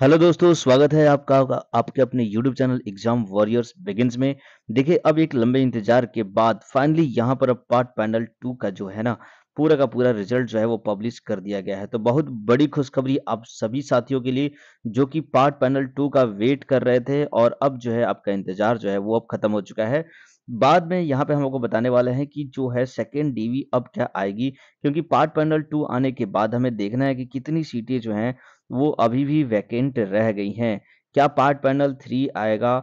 hello दोस्तों स्वागत है आपका आपके अपने YouTube channel exam warriors begins में देखिए अब एक लंबे इंतजार के बाद फाइनली यहाँ पर अब पार्ट पैनल टू का जो है ना पूरा का पूरा रिजल्ट जो है वो पब्लिश कर दिया गया है तो बहुत बड़ी खुशखबरी आप सभी साथियों के लिए जो कि पार्ट पैनल टू का वेट कर रहे थे और अब जो है आपका इंतजार जो है वो अब खत्म हो चुका है बाद में यहाँ पे हम आपको बताने वाले हैं कि जो है सेकेंड डीवी अब क्या आएगी क्योंकि पार्ट पैनल टू आने के बाद हमें देखना है कि कितनी सीटें जो हैं वो अभी भी वैकेंट रह गई हैं क्या पार्ट पैनल थ्री आएगा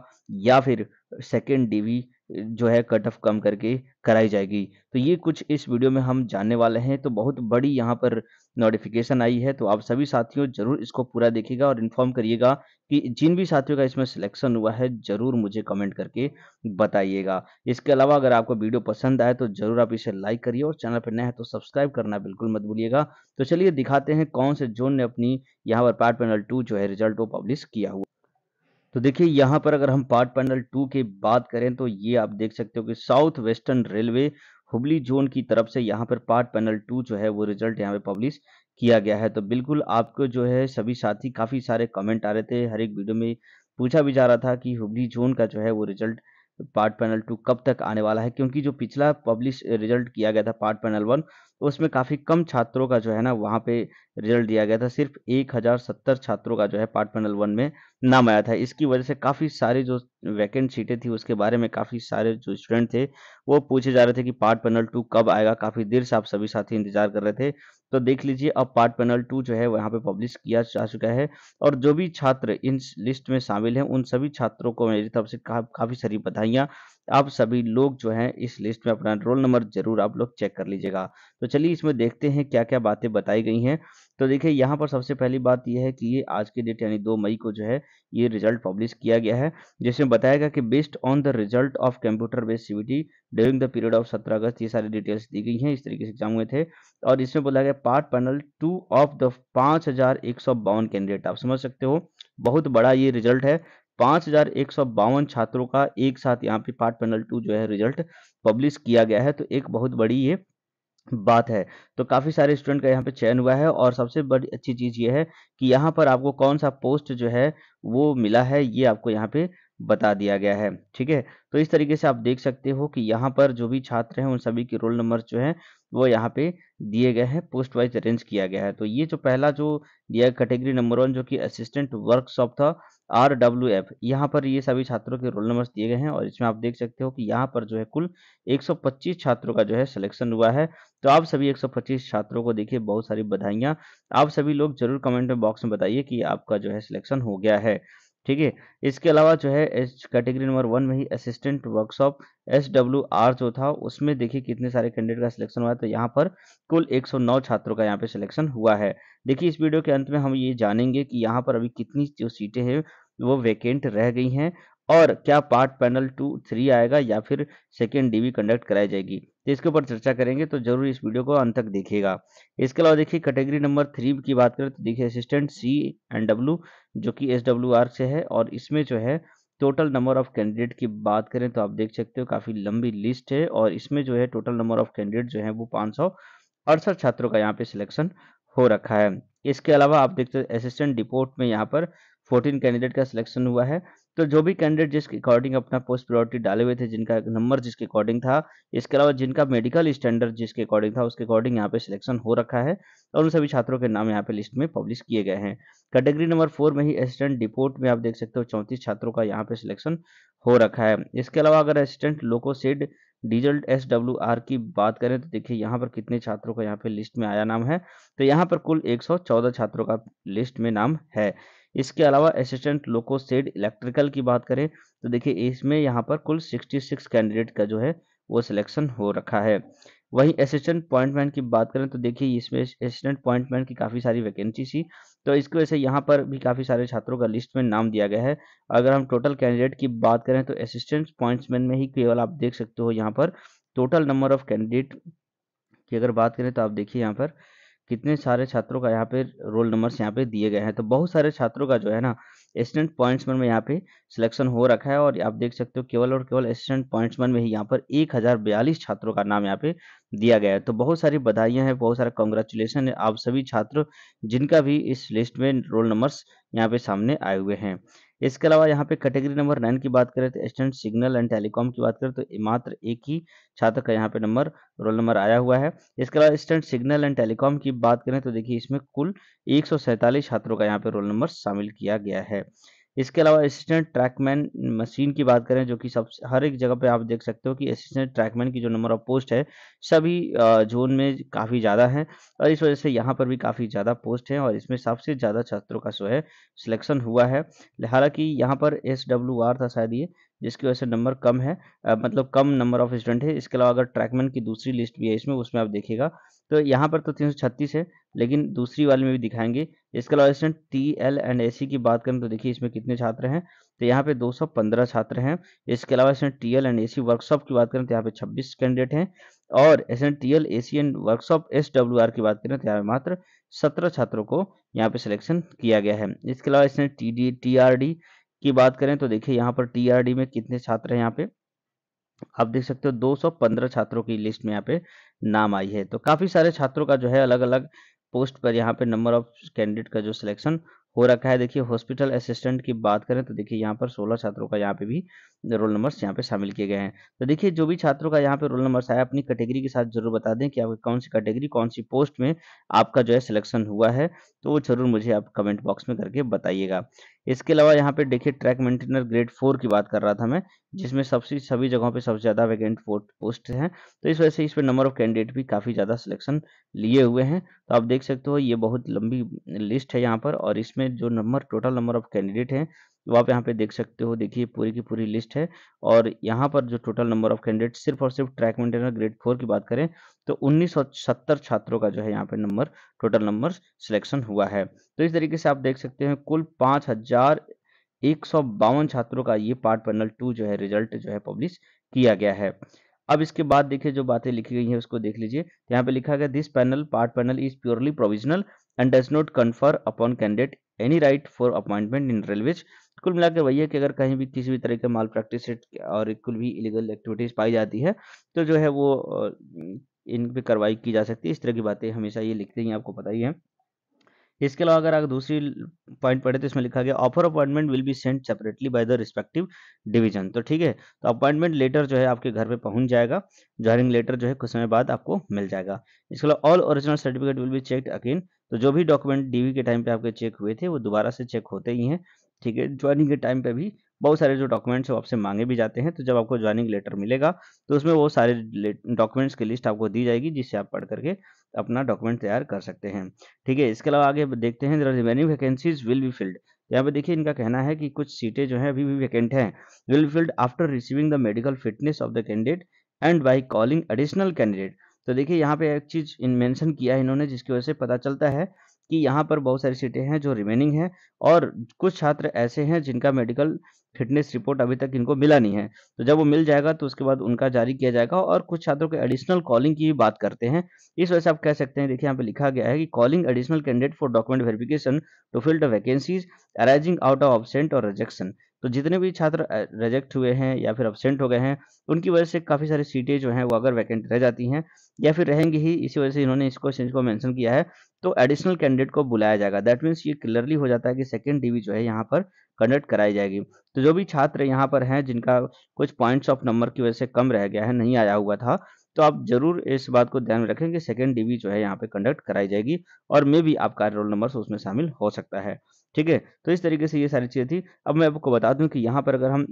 या फिर सेकेंड डीवी जो है कट ऑफ कम करके कराई जाएगी तो ये कुछ इस वीडियो में हम जानने वाले हैं तो बहुत बड़ी यहाँ पर नोटिफिकेशन आई है तो आप सभी साथियों जरूर इसको पूरा देखिएगा और इन्फॉर्म करिएगा कि जिन भी साथियों का इसमें सिलेक्शन हुआ है जरूर मुझे कमेंट करके बताइएगा इसके अलावा अगर आपको वीडियो पसंद आए तो जरूर आप इसे लाइक करिए और चैनल पर नया है तो सब्सक्राइब करना बिल्कुल मत भूलिएगा तो चलिए दिखाते हैं कौन से जोन ने अपनी यहाँ पर पार्ट पैनल टू जो है रिजल्ट वो पब्लिश किया हुआ तो देखिए यहाँ पर अगर हम पार्ट पैनल टू की बात करें तो ये आप देख सकते हो कि south western railway Hubli zone की तरफ से यहाँ पर पार्ट पैनल टू जो है वो रिजल्ट यहाँ पे पब्लिश किया गया है तो बिल्कुल आपको जो है सभी साथी काफ़ी सारे कमेंट आ रहे थे हर एक वीडियो में पूछा भी जा रहा था कि हुबली जोन का जो है वो रिजल्ट पार्ट पैनल टू कब तक आने वाला है क्योंकि जो पिछला पब्लिश रिजल्ट किया गया था पार्ट पैनल वन उसमें काफ़ी कम छात्रों का जो है ना वहाँ पे रिजल्ट दिया गया था सिर्फ एक हज़ार सत्तर छात्रों का जो है पार्ट पैनल वन में नाम आया था इसकी वजह से काफ़ी सारे जो वैकेंट सीटें थी उसके बारे में काफ़ी सारे जो स्टूडेंट थे वो पूछे जा रहे थे कि पार्ट पैनल टू कब आएगा काफ़ी देर से आप सभी साथी इंतजार कर रहे थे तो देख लीजिए अब पार्ट पैनल टू जो है वहाँ पे पब्लिश किया जा चुका है और जो भी छात्र इन लिस्ट में शामिल हैं उन सभी छात्रों को मेरी तरफ से का, काफ़ी सारी बधाइयाँ आप सभी लोग जो हैं इस लिस्ट में अपना रोल नंबर जरूर आप लोग चेक कर लीजिएगा तो चलिए इसमें देखते हैं क्या क्या बातें बताई गई हैं तो देखिए यहाँ पर सबसे पहली बात यह है कि ये आज के डेट यानी दो मई को जो है ये रिजल्ट पब्लिश किया गया है जिसमें बताया गया कि based on the result of computer based CBT during the period of सत्रह अगस्त ये सारी डिटेल्स दी गई हैं इस तरीके से एग्जाम हुए थे और इसमें बोला गया part panel two of the पाँच हजार एक सौ बावन कैंडिडेट आप समझ सकते हो बहुत बड़ा ये रिजल्ट है पाँच एक सौ बावन छात्रों का एक साथ यहाँ पे पार्ट पैनल टू जो है रिजल्ट पब्लिश किया गया है तो एक बहुत बड़ी ये बात है तो काफ़ी सारे स्टूडेंट का यहाँ पे चयन हुआ है और सबसे बड़ी अच्छी चीज़ ये है कि यहाँ पर आपको कौन सा पोस्ट जो है वो मिला है ये आपको यहाँ पे बता दिया गया है ठीक है तो इस तरीके से आप देख सकते हो कि यहाँ पर जो भी छात्र हैं उन सभी के रोल नंबर जो है वो यहाँ पे दिए गए हैं पोस्ट वाइज अरेंज किया गया है तो ये जो पहला जो दिया कैटेगरी नंबर वन जो कि असिस्टेंट वर्कशॉप था आर डब्ल्यू एफ यहाँ पर ये सभी छात्रों के रोल नंबर्स दिए गए हैं और इसमें आप देख सकते हो कि यहाँ पर जो है कुल 125 छात्रों का जो है सिलेक्शन हुआ है तो आप सभी 125 छात्रों को देखिए बहुत सारी बधाइयाँ आप सभी लोग जरूर कमेंट में बॉक्स में बताइए कि आपका जो है सिलेक्शन हो गया है ठीक है इसके अलावा जो है एस कैटेगरी नंबर वन में ही assistant workshop S W R जो था उसमें देखिए कितने सारे कैंडिडेट का सिलेक्शन हुआ है तो यहाँ पर कुल 109 छात्रों का यहाँ पे सिलेक्शन हुआ है देखिए इस वीडियो के अंत में हम ये जानेंगे कि यहाँ पर अभी कितनी जो सीटें हैं वो वैकेंट रह गई हैं और क्या पार्ट पैनल टू थ्री आएगा या फिर सेकेंड डीवी कंडक्ट कराई जाएगी तो इसके ऊपर चर्चा करेंगे तो जरूर इस वीडियो को अंत तक देखिएगा इसके अलावा देखिए कैटेगरी नंबर थ्री की बात करें तो देखिए असिस्टेंट सी एंड डब्ल्यू जो कि एस डब्ल्यू आर से है और इसमें जो है टोटल नंबर ऑफ कैंडिडेट की बात करें तो आप देख सकते हो काफ़ी लंबी लिस्ट है और इसमें जो है टोटल नंबर ऑफ कैंडिडेट जो है वो पाँच सौ अड़सठ छात्रों का यहाँ पे सिलेक्शन हो रखा है इसके अलावा आप देखते हो असिस्टेंट डिपोर्ट में यहाँ पर 14 कैंडिडेट का सिलेक्शन हुआ है तो जो भी कैंडिडेट जिसके अकॉर्डिंग अपना पोस्ट प्रायोरिटी डाले हुए थे जिनका नंबर जिसके अकॉर्डिंग था इसके अलावा जिनका मेडिकल स्टैंडर्ड जिसके अकॉर्डिंग था उसके अकॉर्डिंग यहाँ पे सिलेक्शन हो रखा है और उन सभी छात्रों के नाम यहाँ पे लिस्ट में पब्लिश किए गए हैं कैटेगरी नंबर फोर में ही असिस्टेंट डिपोर्ट में आप देख सकते हो चौंतीस छात्रों का यहाँ पे सिलेक्शन हो रखा है इसके अलावा अगर assistant loco shed diesel S W R की बात करें तो देखिए यहाँ पर कितने छात्रों का यहाँ पे लिस्ट में आया नाम है तो यहाँ पर कुल 114 छात्रों का लिस्ट में नाम है इसके अलावा असिस्टेंट लोको सेड इलेक्ट्रिकल की बात करें तो देखिए इसमें यहाँ पर कुल 66 कैंडिडेट का जो है वो सिलेक्शन हो रखा है वही असिस्टेंट अपॉइंटमेंट की बात करें तो देखिए इसमें असिस्टेंट अपॉइंटमेंट की काफ़ी सारी वैकेंसी थी तो इसकी वजह से यहाँ पर भी काफ़ी सारे छात्रों का लिस्ट में नाम दिया गया है अगर हम टोटल कैंडिडेट की बात करें तो असिस्टेंट पॉइंट्समैन में ही केवल आप देख सकते हो यहाँ पर टोटल नंबर ऑफ कैंडिडेट की अगर बात करें तो आप देखिए यहाँ पर कितने सारे छात्रों का यहाँ पे रोल नंबर्स यहाँ पे दिए गए हैं तो बहुत सारे छात्रों का जो है ना असिस्टेंट पॉइंट्समैन में यहाँ पे सिलेक्शन हो रखा है और आप देख सकते हो केवल और केवल असिस्टेंट पॉइंट्समैन में ही यहाँ पर एक हजार बयालीस छात्रों का नाम यहाँ पे दिया गया है तो बहुत सारी बधाइयां हैं बहुत सारा कॉन्ग्रेचुलेसन है आप सभी छात्र जिनका भी इस लिस्ट में रोल नंबर्स यहाँ पे सामने आए हुए हैं इसके अलावा यहाँ पे कैटेगरी नंबर नाइन की बात करें तो एस्टेंट सिग्नल एंड टेलीकॉम की बात करें तो मात्र एक ही छात्र का यहाँ पे नंबर रोल नंबर आया हुआ है इसके अलावा एस्टेंट सिग्नल एंड टेलीकॉम की बात करें तो देखिए इसमें कुल एक छात्रों का यहाँ पे रोल नंबर शामिल किया गया है इसके अलावा असिस्टेंट ट्रैकमैन मशीन की बात करें जो कि सब हर एक जगह पे आप देख सकते हो कि असिस्टेंट ट्रैकमैन की जो नंबर ऑफ पोस्ट है सभी जोन में काफ़ी ज़्यादा है और इस वजह से यहाँ पर भी काफ़ी ज़्यादा पोस्ट हैं और इसमें सबसे ज़्यादा छात्रों का जो है सिलेक्शन हुआ है हालांकि यहाँ पर एस डब्ल्यू आर था शायद ये जिसकी वजह से नंबर कम है मतलब कम नंबर ऑफ स्टूडेंट है इसके अलावा अगर ट्रैकमैन की दूसरी लिस्ट भी है इसमें उसमें आप देखिएगा तो यहाँ पर तो 336 है लेकिन दूसरी वाले में भी दिखाएंगे इसके अलावा student T L and A की बात करें तो देखिए इसमें कितने छात्र हैं तो यहाँ पे 215 छात्र हैं इसके अलावा student T L and A workshop की बात करें तो यहाँ पे 26 कैंडिडेट हैं और student T L A and workshop S W R की बात करें तो यहाँ पे मात्र सत्रह छात्रों को यहाँ पे सिलेक्शन किया गया है इसके अलावा student T D T R D की बात करें तो देखिए यहाँ पर टी आर डी में कितने छात्र हैं यहाँ पे आप देख सकते हो 215 छात्रों की लिस्ट में यहाँ पे नाम आई है तो काफी सारे छात्रों का जो है अलग अलग पोस्ट पर यहाँ पे नंबर ऑफ कैंडिडेट का जो सिलेक्शन हो रखा है देखिए हॉस्पिटल असिस्टेंट की बात करें तो देखिए यहाँ पर 16 छात्रों का यहाँ पे भी रोल नंबर्स यहाँ पे शामिल किए गए हैं तो देखिए जो भी छात्रों का यहाँ पे रोल नंबर्स आया अपनी कैटेगरी के साथ जरूर बता दें कि आपकी कौन सी कैटेगरी कौन सी पोस्ट में आपका जो है सिलेक्शन हुआ है तो वो जरूर मुझे आप कमेंट बॉक्स में करके बताइएगा इसके अलावा यहाँ पे देखिए ट्रैक मेंटेनर ग्रेड फोर की बात कर रहा था मैं जिसमें सबसे सभी जगहों पे सबसे ज़्यादा वैकेंट पोस्ट हैं तो इस वजह से इस नंबर ऑफ कैंडिडेट भी काफ़ी ज़्यादा सिलेक्शन लिए हुए हैं तो आप देख सकते हो ये बहुत लंबी लिस्ट है यहाँ पर और इसमें जो number total number of candidate हैं वो तो आप यहाँ पे देख सकते हो देखिए पूरी की पूरी लिस्ट है और यहाँ पर जो टोटल नंबर ऑफ कैंडिडेट सिर्फ और सिर्फ ट्रैक मेंटेनर ग्रेड फोर की बात करें तो 1970 छात्रों का जो है यहाँ पे नंबर टोटल नंबर सिलेक्शन हुआ है तो इस तरीके से आप देख सकते हैं कुल पाँच एक सौ बावन छात्रों का ये पार्ट पैनल टू जो है रिजल्ट जो है पब्लिश किया गया है अब इसके बाद देखिए जो बातें लिखी गई हैं उसको देख लीजिए तो यहाँ पे लिखा गया this panel part panel is purely provisional and does not confer upon candidate any right for appointment in railways कुल मिला के वही है कि अगर कहीं भी किसी भी तरह के माल प्रैक्टिस और कुल भी इलीगल एक्टिविटीज पाई जाती है तो जो है वो इन पर कार्रवाई की जा सकती है इस तरह की बातें हमेशा ये लिखते ही आपको पता ही है इसके अलावा अगर आप दूसरी पॉइंट पढ़े तो इसमें लिखा गया offer appointment will be send separately by the respective division तो ठीक है तो अपॉइंटमेंट लेटर जो है आपके घर पे पहुंच जाएगा ज्वाइनिंग लेटर जो है कुछ समय बाद आपको मिल जाएगा इसके अलावा all original certificate will be check again तो जो भी डॉक्यूमेंट डीवी के टाइम पे आपके चेक हुए थे वो दोबारा से चेक होते ही हैं ठीक है ज्वाइनिंग के टाइम पे भी बहुत सारे जो डॉक्यूमेंट्स हैं आपसे मांगे भी जाते हैं तो जब आपको ज्वाइनिंग लेटर मिलेगा तो उसमें वो सारे डॉक्यूमेंट्स की लिस्ट आपको दी जाएगी जिससे आप पढ़ करके अपना डॉक्यूमेंट तैयार कर सकते हैं ठीक है इसके अलावा आगे देखते हैं remaining vacancies will be filled यहाँ पे देखिए इनका कहना है कि कुछ सीटें जो है अभी भी वैकेंट हैं will be filled after receiving the medical fitness of the candidate and by calling additional candidate तो देखिए यहाँ पे एक चीज इन मेंशन किया है इन्होंने जिसकी वजह से पता चलता है कि यहाँ पर बहुत सारी सीटें हैं जो रिमेनिंग हैं और कुछ छात्र ऐसे हैं जिनका मेडिकल फिटनेस रिपोर्ट अभी तक इनको मिला नहीं है तो जब वो मिल जाएगा तो उसके बाद उनका जारी किया जाएगा और कुछ छात्रों के एडिशनल कॉलिंग की भी बात करते हैं इस वजह से आप कह सकते हैं देखिए यहाँ पे लिखा गया है कि calling additional candidate for document verification to fill the vacancies arising out of absent और रिजेक्शन तो जितने भी छात्र रिजेक्ट हुए हैं या फिर अपसेंट हो गए हैं उनकी वजह से काफ़ी सारी सीटें जो हैं वो अगर वैकेंट रह जाती हैं या फिर रहेंगी ही इसी वजह से इन्होंने इसको इसको मेंशन किया है तो एडिशनल कैंडिडेट को बुलाया जाएगा दैट मीन्स ये क्लियरली हो जाता है कि सेकेंड डीवी जो है यहाँ पर कंडक्ट कराई जाएगी तो जो भी छात्र यहाँ पर हैं जिनका कुछ पॉइंट्स ऑफ नंबर की वजह से कम रह गया है नहीं आया हुआ था तो आप जरूर इस बात को ध्यान में रखें कि सेकेंड डीवी जो है यहाँ पे कंडक्ट कराई जाएगी और मे भी आपका रोल नंबर उसमें शामिल हो सकता है ठीक है तो इस तरीके से ये सारी चीज़ें थी अब मैं आपको बता दूं कि यहाँ पर अगर हम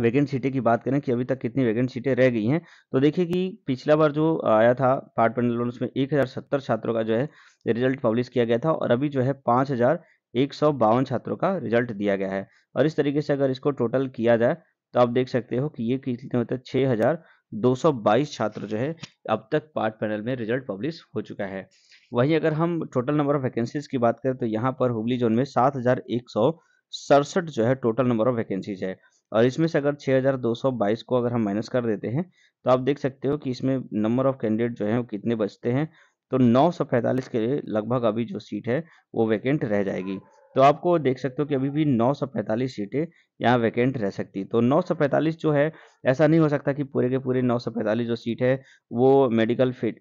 वैकेंट सीटें की बात करें कि अभी तक कितनी वैकेंट सीटें रह गई हैं तो देखिए कि पिछला बार जो आया था पार्ट पैनल लोन उसमें एक हज़ार सत्तर छात्रों का जो है रिजल्ट पब्लिश किया गया था और अभी जो है पाँच हज़ार एक सौ बावन छात्रों का रिजल्ट दिया गया है और इस तरीके से अगर इसको टोटल किया जाए तो आप देख सकते हो कि ये कितने होते हैं छः छात्र जो है अब तक पार्ट पैनल में रिजल्ट पब्लिश हो चुका है वहीं अगर हम टोटल नंबर ऑफ वैकेंसीज की बात करें तो यहाँ पर हुगली जोन में सात हज़ार एक सौ सड़सठ जो है टोटल नंबर ऑफ वैकेंसीज है और इसमें से अगर 6222 को अगर हम माइनस कर देते हैं तो आप देख सकते हो कि इसमें नंबर ऑफ कैंडिडेट जो है वो कितने बचते हैं तो नौ के लिए लगभग अभी जो सीट है वो वैकेंट रह जाएगी तो आपको देख सकते हो कि अभी भी 945 सीटें यहाँ वैकेंट रह सकती तो 945 जो है ऐसा नहीं हो सकता कि पूरे के पूरे 945 जो सीट है वो मेडिकल फिट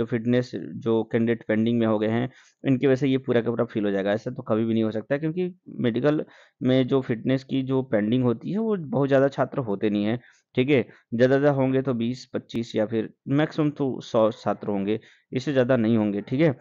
जो फिटनेस जो कैंडिडेट पेंडिंग में हो गए हैं इनकी वजह से ये पूरा का पूरा फिल हो जाएगा ऐसा तो कभी भी नहीं हो सकता क्योंकि मेडिकल में जो फिटनेस की जो पेंडिंग होती है वो बहुत ज़्यादा छात्र होते नहीं हैं ठीक है ज़्यादा ज़्यादा होंगे तो बीस पच्चीस या फिर मैक्सिमम तो सौ छात्र होंगे इससे ज़्यादा नहीं होंगे ठीक है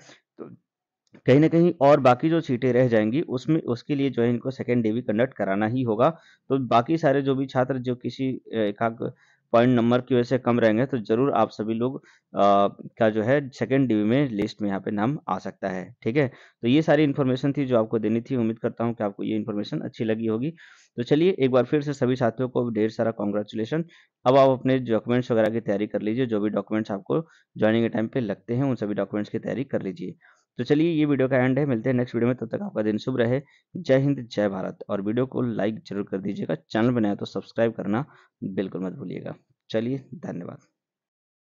कहीं ना कहीं और बाकी जो सीटें रह जाएंगी उसमें उसके लिए जो है इनको सेकेंड डे भी कंडक्ट कराना ही होगा तो बाकी सारे जो भी छात्र जो किसी एकाग पॉइंट नंबर की वजह से कम रहेंगे तो जरूर आप सभी लोग आ, का जो है सेकेंड डिवी में लिस्ट में यहाँ पे नाम आ सकता है ठीक है तो ये सारी इन्फॉर्मेशन थी जो आपको देनी थी उम्मीद करता हूँ कि आपको ये इन्फॉर्मेशन अच्छी लगी होगी तो चलिए एक बार फिर से सभी साथियों को ढेर सारा कॉन्ग्रेचुलेसन अब आप अपने डॉक्यूमेंट्स वगैरह की तैयारी कर लीजिए जो भी डॉक्यूमेंट्स आपको ज्वाइनिंग के टाइम पे लगते हैं उन सभी डॉक्यूमेंट्स की तैयारी कर लीजिए तो चलिए ये वीडियो का एंड है मिलते हैं नेक्स्ट वीडियो में तब तो तक आपका दिन शुभ रहे जय हिंद जय भारत और वीडियो को लाइक जरूर कर दीजिएगा चैनल बनाया तो सब्सक्राइब करना बिल्कुल मत भूलिएगा चलिए धन्यवाद